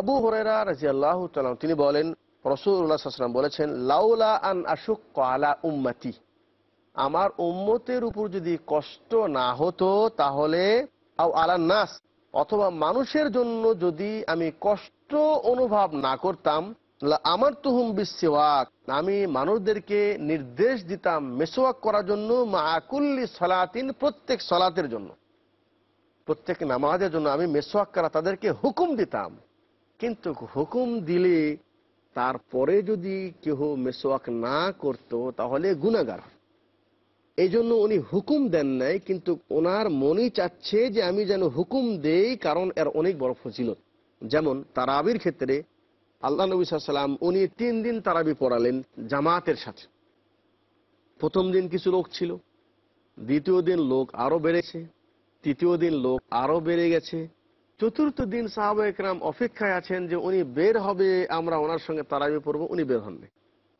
আবু হরেরা রাজি আল্লাহ তিনি বলেন রসুল্লাহাম বলেছেন লাউলা আন আশুক কালা উম্মাতি আমার উম্মতের উপর যদি কষ্ট না হতো তাহলে আলা নাস অথবা মানুষের জন্য যদি আমি কষ্ট অনুভব না করতাম আমার তুহুম বিশ্বাক আমি মানুষদেরকে নির্দেশ দিতাম মেসোয়াক করার জন্য মাকুল্লি সলাতিন প্রত্যেক সলাতের জন্য প্রত্যেক নামাজের জন্য আমি মেসোয়াক করা তাদেরকে হুকুম দিতাম কিন্তু হুকুম দিলে তারপরে যদি কেহ মেসোয়াক না করত তাহলে গুণাগার এই জন্য উনি হুকুম দেন নাই কিন্তু ওনার মনে চাচ্ছে যে আমি যেন হুকুম দেই কারণ এর অনেক বড় ফজিলত যেমন তারাবির ক্ষেত্রে আল্লাহ নবী সাল্লাম উনি তিন দিন তারাবি পড়ালেন জামাতের সাথে প্রথম দিন কিছু লোক ছিল দ্বিতীয় দিন লোক আরও বেড়েছে তৃতীয় দিন লোক আরও বেড়ে গেছে চতুর্থ দিন সাহাবা একরাম অপেক্ষায় আছেন যে উনি বের হবে আমরা ওনার সঙ্গে তারাবি পড়বো উনি বের হননি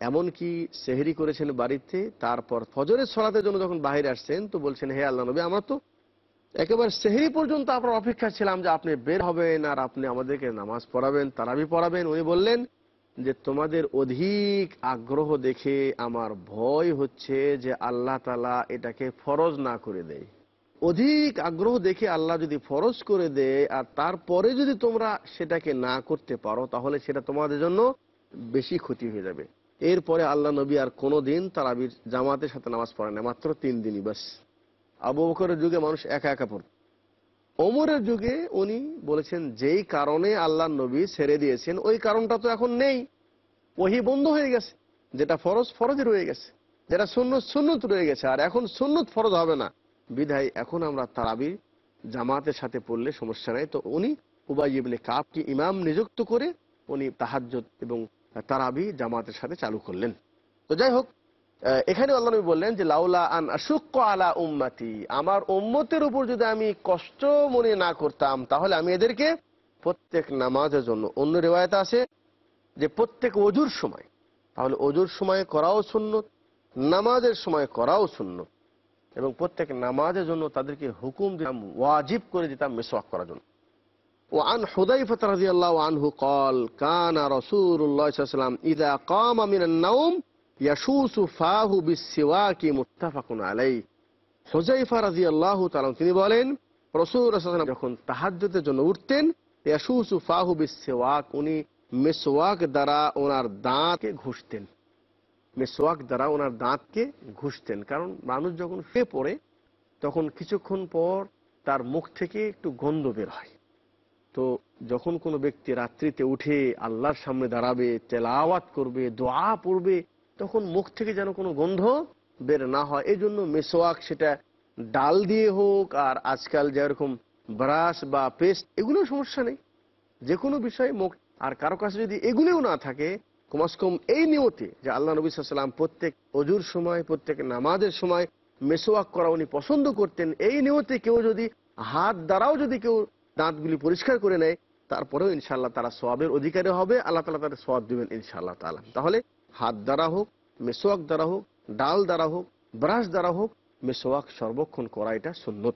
এমনকি সেহেরি করেছেন বাড়িতে তারপর ফজরের সলাতের জন্য যখন বাহিরে আসছেন তো বলছেন হে আল্লাহ নবী আমরা তো একেবারে সেহেরি পর্যন্ত আপনার অপেক্ষা ছিলাম যে আপনি বের হবেন আর আপনি আমাদেরকে নামাজ পড়াবেন তারাবি পড়াবেন উনি বললেন যে তোমাদের অধিক আগ্রহ দেখে আমার ভয় হচ্ছে যে আল্লাহ তালা এটাকে ফরজ না করে দেয় অধিক আগ্রহ দেখে আল্লাহ যদি ফরজ করে দেয় আর তারপরে যদি তোমরা সেটাকে না করতে পারো তাহলে সেটা তোমাদের জন্য বেশি ক্ষতি হয়ে যাবে এরপরে আল্লাহ নবী আর কোনো দিন তারাবির জামাতের সাথে নামাজ পড়ে না মাত্র তিন দিনই বাস আবু বকরের যুগে মানুষ একা একা পড়ত অমরের যুগে উনি বলেছেন যেই কারণে আল্লাহ নবী ছেড়ে দিয়েছেন ওই কারণটা তো এখন নেই ওহি বন্ধ হয়ে গেছে যেটা ফরজ ফরজ রয়ে গেছে যেটা সুন্নত সুন্নত রয়ে গেছে আর এখন সুন্নত ফরজ হবে না বিধায় এখন আমরা তারাবির জামাতের সাথে পড়লে সমস্যা নাই তো উনি উবাই ইবনে কাপকে ইমাম নিযুক্ত করে উনি তাহাজ্জত এবং তারাবি জামাতের সাথে চালু করলেন তো যাই হোক এখানে আল্লাহ নবী বললেন যে লাউলা আন আসুক্য আলা উম্মাতি আমার উম্মতের উপর যদি আমি কষ্ট মনে না করতাম তাহলে আমি এদেরকে প্রত্যেক নামাজের জন্য অন্য রেওয়ায়ত আছে যে প্রত্যেক অজুর সময় তাহলে অজুর সময় করাও শূন্য নামাজের সময় করাও শূন্য এবং প্রত্যেক নামাজের জন্য তাদেরকে হুকুম দিলাম ওয়াজিব করে দিতাম মেসওয়াক করার জন্য وعن حذيفة رضي الله عنه قال كان رسول الله صلى الله عليه وسلم إذا قام من النوم يشوس فاه بالسواك হুজাইফা রাজি আল্লাহ তালাম তিনি বলেন রসুল যখন তাহাজ্যতের জন্য উঠতেন ইয়াসুসু ফাহু বিসওয়াক উনি মিসওয়াক দ্বারা ওনার দাঁতকে ঘুষতেন মেসোয়াক দ্বারা ওনার দাঁতকে ঘুষতেন কারণ মানুষ যখন ফে পড়ে তখন কিছুক্ষণ পর তার মুখ থেকে একটু গন্ধ বের হয় তো যখন কোনো ব্যক্তি রাত্রিতে উঠে আল্লাহর সামনে দাঁড়াবে তেলাওয়াত করবে দোয়া পড়বে তখন মুখ থেকে যেন কোনো গন্ধ বের না হয় এই জন্য মেসোয়াক সেটা ডাল দিয়ে হোক আর আজকাল যেরকম ব্রাশ বা পেস্ট এগুলো সমস্যা নেই যে কোনো বিষয়ে মুখ আর কারো কাছে যদি এগুলোও না থাকে কমাসকম এই নিয়তে যে আল্লাহ নবী সাল্লাম প্রত্যেক অজুর সময় প্রত্যেক নামাজের সময় মেসোয়াক করা উনি পছন্দ করতেন এই নিয়তে কেউ যদি হাত দ্বারাও যদি কেউ দাঁতগুলি পরিষ্কার করে নেয় তারপরেও ইনশাল্লাহ তারা সোয়াবের অধিকারী হবে আল্লাহ তালা তাদের সোয়াব দেবেন ইনশাআল্লাহ তালা তাহলে হাত দ্বারা হোক মেসোয়াক দ্বারা হোক ডাল দ্বারা হোক ব্রাশ দ্বারা হোক মেসোয়াক সর্বক্ষণ করা এটা সুন্নত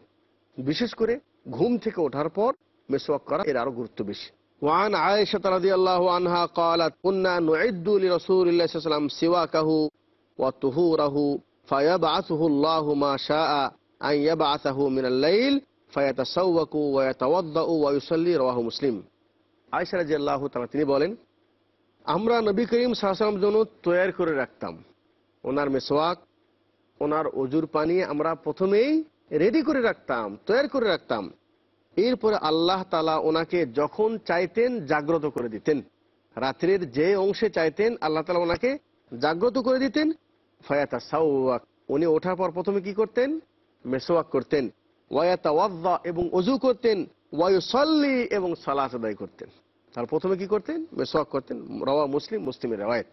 বিশেষ করে ঘুম থেকে ওঠার পর মেসোয়াক করা এর আরও গুরুত্ব বেশি وعن عائشة رضي الله عنها قالت كنا نعد لرسول الله صلى الله عليه وسلم سواكه وطهوره فيبعثه الله ما شاء أن يبعثه من الليل فيتسوك ويتوضأ ويصلي رواه مسلم আয়সা রাজি আল্লাহ তালা তিনি বলেন আমরা নবী করিম সাহসালাম জন্য তৈয়ার করে রাখতাম ওনার মেসোয়াক ওনার অজুর পানি আমরা প্রথমেই রেডি করে রাখতাম তৈয়ার করে রাখতাম এরপরে আল্লাহ তালা ওনাকে যখন চাইতেন জাগ্রত করে দিতেন রাত্রের যে অংশে চাইতেন আল্লাহ তালা ওনাকে জাগ্রত করে দিতেন ফয়াতা সাউওয়াক উনি ওঠার পর প্রথমে কি করতেন মেসোয়াক করতেন ওয়ায়াতা ওয়াজ্জা এবং অজু করতেন ওয়ায়ুসল্লি এবং সালাস আদায় করতেন তার প্রথমে কি করতেন মেসোয়াক করতেন রওয়া মুসলিম মুসলিমের রেওয়ায়ত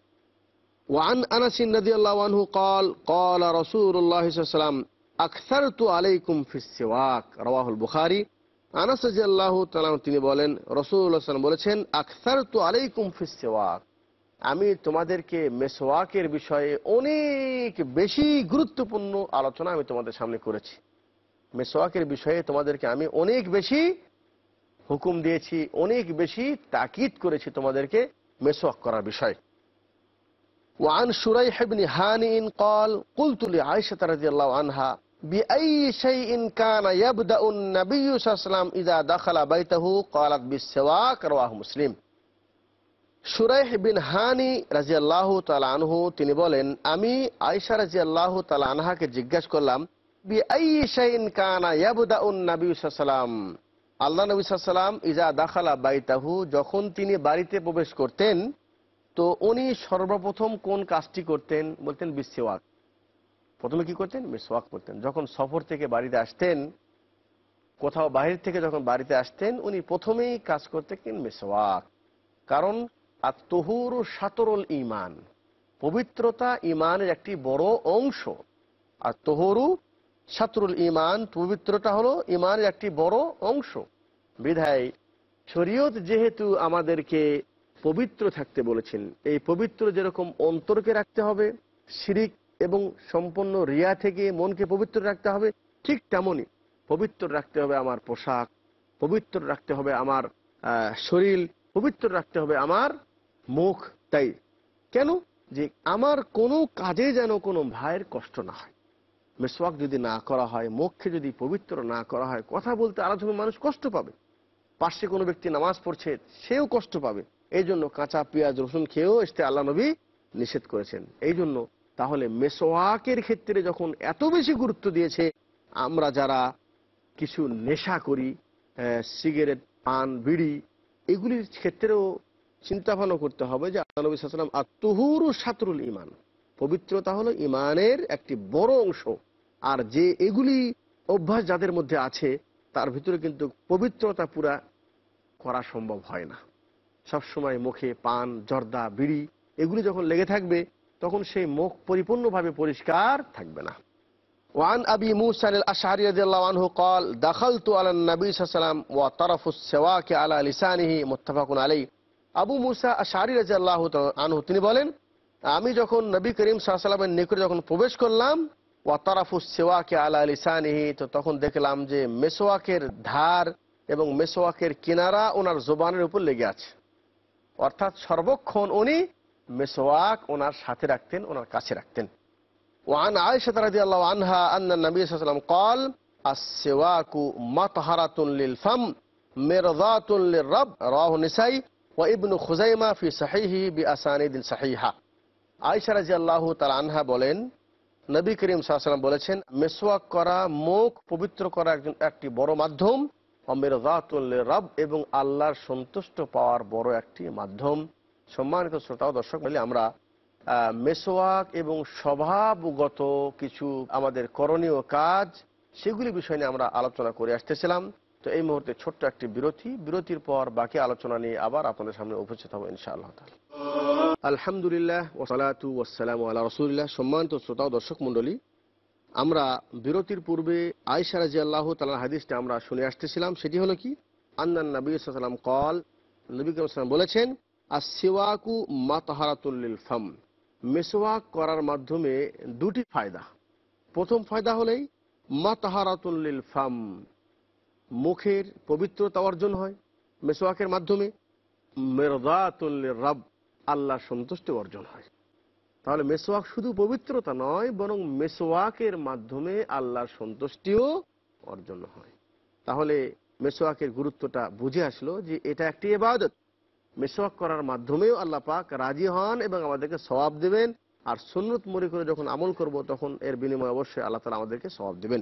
وعن أنس رضي الله عنه قال قال رسول الله صلى الله عليه وسلم أكثرت عليكم في السواك رواه البخاري তিনি বলেন রসুলাম বলেছেন আখতার তো আলাইকুম ফিসেওয়াক আমি তোমাদেরকে মেসোয়াকের বিষয়ে অনেক বেশি গুরুত্বপূর্ণ আলোচনা আমি তোমাদের সামনে করেছি মেসোয়াকের বিষয়ে তোমাদেরকে আমি অনেক বেশি হুকুম দিয়েছি অনেক বেশি তাকিদ করেছি তোমাদেরকে মেসোয়াক করার বিষয় وعن شريح بن هانئ قال قلت لعائشة رضي الله عنها তিনি বলেন আমি আয়সা রাজি আল্লাহ করলাম আল্লাহ নবীলাম ইজা দাখালা বাইতাহু যখন তিনি বাড়িতে প্রবেশ করতেন তো উনি সর্বপ্রথম কোন কাজটি করতেন বলতেন বিশ্বওয়াক প্রথমে কি করতেন মিসওয়াক করতেন যখন সফর থেকে বাড়িতে আসতেন কোথাও বাহির থেকে যখন বাড়িতে আসতেন উনি প্রথমেই কাজ করতেন মিসওয়াক কারণ আর তহুর সাতরুল ইমান পবিত্রতা ইমানের একটি বড় অংশ আর তহরু সাতরুল ইমান পবিত্রতা হলো ইমানের একটি বড় অংশ বিধায় শরীয়ত যেহেতু আমাদেরকে পবিত্র থাকতে বলেছেন এই পবিত্র যেরকম অন্তরকে রাখতে হবে শিরিক এবং সম্পূর্ণ রিয়া থেকে মনকে পবিত্র রাখতে হবে ঠিক তেমনই পবিত্র রাখতে হবে আমার পোশাক পবিত্র রাখতে হবে আমার শরীর পবিত্র রাখতে হবে আমার মুখ তাই কেন যে আমার কোনো কাজে যেন কোনো ভাইয়ের কষ্ট না হয় মেসওয়াক যদি না করা হয় মুখকে যদি পবিত্র না করা হয় কথা বলতে আলাদা মানুষ কষ্ট পাবে পাশে কোনো ব্যক্তি নামাজ পড়ছে সেও কষ্ট পাবে এই জন্য কাঁচা পেঁয়াজ রসুন খেয়েও এসতে আল্লাহ নবী নিষেধ করেছেন এই জন্য তাহলে মেসোয়াকের ক্ষেত্রে যখন এত বেশি গুরুত্ব দিয়েছে আমরা যারা কিছু নেশা করি সিগারেট পান বিড়ি এগুলির ক্ষেত্রেও চিন্তা ভাবনা করতে হবে যে আল্লাহ সাল্লাম আর তহুর সাতরুল ইমান পবিত্রতা হলো ইমানের একটি বড় অংশ আর যে এগুলি অভ্যাস যাদের মধ্যে আছে তার ভিতরে কিন্তু পবিত্রতা পুরা করা সম্ভব হয় না সবসময় মুখে পান জর্দা বিড়ি এগুলি যখন লেগে থাকবে তখন সেই মুখ পরিপূর্ণভাবে পরিষ্কার থাকবে না ওয়ান আবি موسى الأشعري رضي الله عنه قال دخلت على النبي صلى الله عليه وسلم وطرف السواك على لسانه متفق عليه আবু মুসা আশারি রাজা আল্লাহ আনহু তিনি বলেন আমি যখন নবী করিম সাহসালামের নিকট যখন প্রবেশ করলাম ওয়াতারাফু সেওয়াকে আলা লিসানিহি তো তখন দেখলাম যে মেসওয়াকের ধার এবং মেসওয়াকের কিনারা ওনার জোবানের উপর লেগে আছে অর্থাৎ সর্বক্ষণ উনি মেসোয়াক ওনার সাথে রাখতেন ওনার কাছে রাখতেন ওয়ান আয়সা রাজি আল্লাহ আনহা আন্না নবী সাল্লাম কল আসেওয়াকু মাতহারাতুন লিল ফাম মেরদাতুন লিল রব রাহ নিসাই ও ইবনু খুজাইমা ফি সাহিহি বি আসানিদিন সাহিহা আয়সা রাজি আল্লাহ তাল আনহা বলেন নবী করিম সাল্লাম বলেছেন মেসোয়াক করা মুখ পবিত্র করা একজন একটি বড় মাধ্যম ও অমিরদাতুল রব এবং আল্লাহর সন্তুষ্ট পাওয়ার বড় একটি মাধ্যম সম্মানিত শ্রোতা দর্শক মিলে আমরা মেসোয়াক এবং স্বভাবগত কিছু আমাদের করণীয় কাজ সেগুলি বিষয় নিয়ে আমরা আলোচনা করে আসতেছিলাম তো এই মুহূর্তে ছোট্ট একটি বিরতি বিরতির পর বাকি আলোচনা নিয়ে আবার আপনাদের সামনে উপস্থিত হবো ইনশাআল্লাহ আলহামদুলিল্লাহ ওসালাতু ওসালাম আল্লাহ রসুলিল্লাহ সম্মানিত শ্রোতা ও দর্শক মন্ডলী আমরা বিরতির পূর্বে আয়সা রাজি আল্লাহ তালার হাদিসটা আমরা শুনে আসতেছিলাম সেটি হলো কি আন্নান নবী সাল্লাম কল নবী বলেছেন আর সেওয়াকু মাতাহারাতুল্লিল ফাম মেসোয়াক করার মাধ্যমে দুটি ফায়দা প্রথম ফায়দা হলেই মাতাহারাতুল্লিল ফাম মুখের পবিত্রতা অর্জন হয় মেসোয়াকের মাধ্যমে মেরদাতুল্লির রব আল্লাহ সন্তুষ্টি অর্জন হয় তাহলে মেসোয়াক শুধু পবিত্রতা নয় বরং মেসোয়াকের মাধ্যমে আল্লাহর সন্তুষ্টিও অর্জন হয় তাহলে মেসোয়াকের গুরুত্বটা বুঝে আসলো যে এটা একটি এবাদত মেসওয়াক করার মাধ্যমেও আল্লাহ পাক রাজি হন এবং আমাদেরকে সবাব দেবেন আর সুন্নত মনে করে যখন আমল করব তখন এর বিনিময়ে অবশ্যই আল্লাহ তালা আমাদেরকে সবাব দেবেন